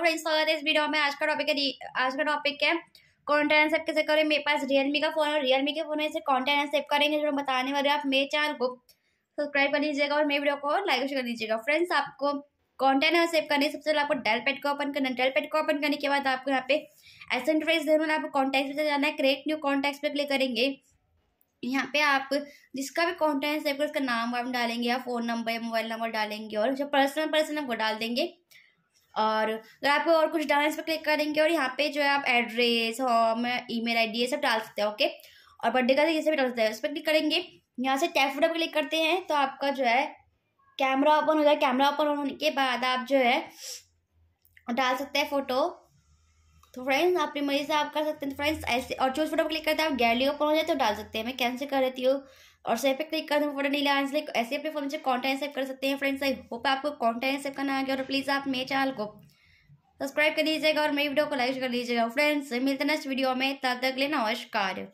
friends स्वागत है इस वीडियो में आज का टॉपिक है आज का टॉपिक है कॉन्टेंट सेव कैसे करें मेरे पास रियलमी का फ़ोन है रियलमी के फ़ोन है इसे कॉन्टेंट सेव करेंगे जो बताने वाले आप मेरे चैनल को सब्सक्राइब कर लीजिएगा और मेरे वीडियो को लाइक कर दीजिएगा फ्रेंड्स आपको कॉन्टेंट सेव करने सबसे पहले आपको डेल पेड को ओपन करना डेल पेड को ओपन करने के बाद आपको यहाँ पे ऐसा इंटरफेस देना आपको कॉन्टेक्ट पे जाना है क्रिएट न्यू कॉन्टेक्ट पे क्लिक करेंगे यहाँ पे आप जिसका भी कॉन्टेंट सेव कर उसका नाम वाम डालेंगे या फ़ोन नंबर मोबाइल नंबर डालेंगे और जो पर्सनल पर्सन है वो डाल देंगे और अगर आपको और कुछ डालना इस पर क्लिक करेंगे और यहाँ पे जो है आप एड्रेस होम ईमेल आईडी ये सब डाल सकते हैं ओके और बर्थडे का ये सब डाल सकते हैं उस पर क्लिक करेंगे यहाँ से टैप फोटो पर क्लिक करते हैं तो आपका जो है कैमरा ओपन हो जाए कैमरा ओपन होने के बाद आप जो है डाल सकते हैं फ़ोटो तो फ्रेंड्स अपनी मर्जी से आप कर सकते हैं तो फ्रेंड्स ऐसे और चूज फोटो पर क्लिक करते हैं आप गैलरी ओपन हो जाए तो डाल सकते हैं मैं कैंसिल कर देती हूँ और सेव पे क्लिक करना फोटो नीला आंसर लाइक ऐसे अपने फोन से कॉन्टेंट सेव कर सकते हैं फ्रेंड्स आई होप आपको कॉन्टेंट सेव करना आ गया और प्लीज़ आप मेरे चैनल को सब्सक्राइब कर दीजिएगा और मेरी वीडियो को लाइक कर लीजिएगा फ्रेंड्स मिलते हैं नेक्स्ट वीडियो में तब तक लेना नमस्कार